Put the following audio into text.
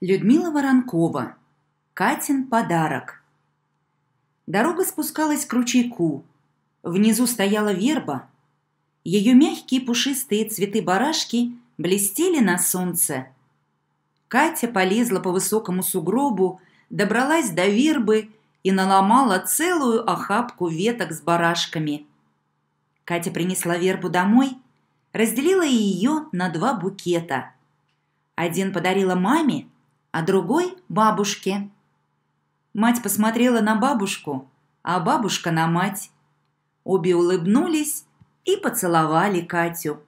Людмила Воронкова. Катин подарок. Дорога спускалась к ручейку. Внизу стояла верба. Ее мягкие пушистые цветы барашки блестели на солнце. Катя полезла по высокому сугробу, добралась до вербы и наломала целую охапку веток с барашками. Катя принесла вербу домой, разделила ее на два букета. Один подарила маме – а другой – бабушке. Мать посмотрела на бабушку, а бабушка на мать. Обе улыбнулись и поцеловали Катю.